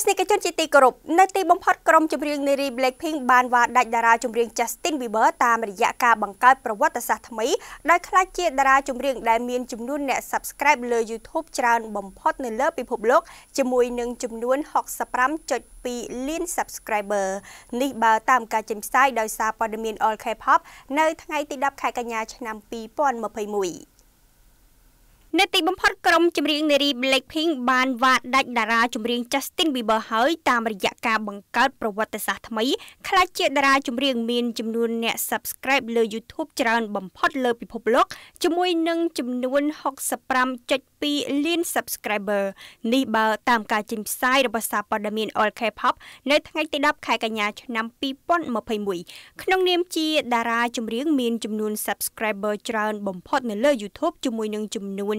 ស្សនិកជនជាទីគោរពនៅទីបំផុតក្រុមចម្រៀងនារី Blackpink បានវ៉ាដាច់តារាចម្រៀង Justin Bieber តាមរយៈការបង្កើតប្រវត្តិសាស្ត្រថ្មីដោយក្លាយជាតារាចម្រៀងដែលមានចំនួនអ្នក Subscribe លើ YouTube ច្រើនបំផុតនៅលើពិភពលោកជាមួយនឹងចំនួន65.2លាន Subscriber នេះបើតាមការចេញផ្សាយដោយសារព័ត៌មាន All K-pop នៅថ្ងៃទី10ខែកញ្ញាឆ្នាំ2021នៅទីបំផុតក្រុមចម្រៀងនារី Blackpink បានវាតដាច់តារាចម្រៀង Justin Bieber ហើយតាមរយៈការបង្កើតប្រវត្តិសាស្ត្រថ្មីខ្លះជាតារាចម្រៀងមានចំនួនអ្នក Subscribe លើ YouTube ច្រើនបំផុតលើពិភពលោកជាមួយនឹងចំនួន2លាន subscriber នេះបើ តាម ការចេញផ្សាយរបស់សារព័ត៌មាន All K-pop នៅថ្ងៃទី10ខែកញ្ញាឆ្នាំ2021ក្នុងនាមជាតារាចម្រៀងមានចំនួន subscriber ច្រើនបំផុតនៅលើ YouTube ជាមួយនឹងចំនួន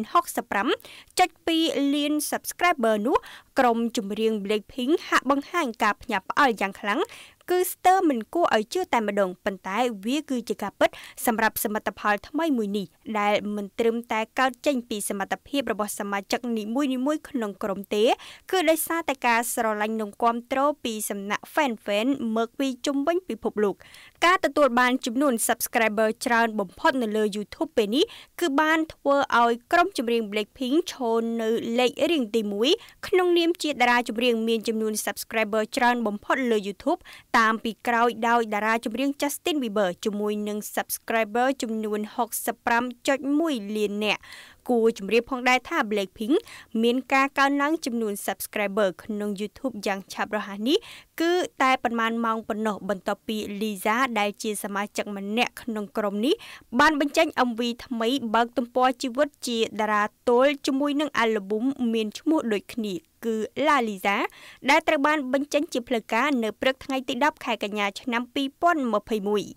65.2លាន subscriber នោះក្រុមចម្រៀង Blackpink ហាក់បង្ហាញការភ្ញាក់ផ្អើលយ៉ាងខ្លាំងគឺស្ទើរមិនគួរឲ្យជឿតែម្ដងប៉ុន្តែ វាគឺជាការពិតសម្រាប់សមិទ្ធផលថ្មីមួយនេះដែលមិនត្រឹមតែកើតចេញពីសមត្ថភាពរបស់សមាជិកនីមួយៗក្នុងក្រុមទេគឺដោយសារតែការស្រឡាញ់និងគាំទ្រពីសំណាក់ fan fan មកពីជុំវិញពិភពលោក ការទទួលបានចំនួន subscriber ច្រើនបំផុតនៅលើ YouTube ពេលនេះគឺបានធ្វើឲ្យក្រុមចម្រៀង Blackpink ឈរនៅលេខរៀងទី1ក្នុងនាម ជាតារាចម្រៀងមានចំនួន subscriber ច្រើនបំផុតលើ YouTube តាមតាមពីក្រោយដោយតារាចម្រៀង Justin Bieber ជាមួយនឹង subscriber ចំនួន65.1លាននាក់គួរជម្រាបផងដែរថា Blackpink មានការកើនឡើងចំនួន subscriber ក្នុង YouTube យ៉ាងឆាប់រហ័សនេះគឺតែប្រមាណម៉ោងប៉ុណ្ណោះបន្ទាប់ពី Lisa ដែលជា សមាជិកម្នាក់ក្នុងក្រុមនេះ បានបញ្ចេញ MV ថ្មី បើកទំព័រជីវិតជាតារាទល់ជាមួយនឹងអាល់ប៊ុមមានឈ្មោះដូចគ្នាគឺ La Liga ដែលត្រូវបានបញ្ចេញជាផ្លូវការនៅព្រឹកថ្ងៃទី10ខែកញ្ញាឆ្នាំ2021